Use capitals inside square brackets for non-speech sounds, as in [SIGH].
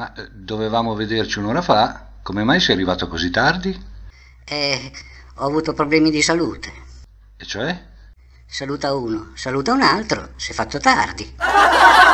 Ma eh, dovevamo vederci un'ora fa. Come mai sei arrivato così tardi? Eh, ho avuto problemi di salute. E cioè? Saluta uno, saluta un altro, si è fatto tardi. [LAUGHS]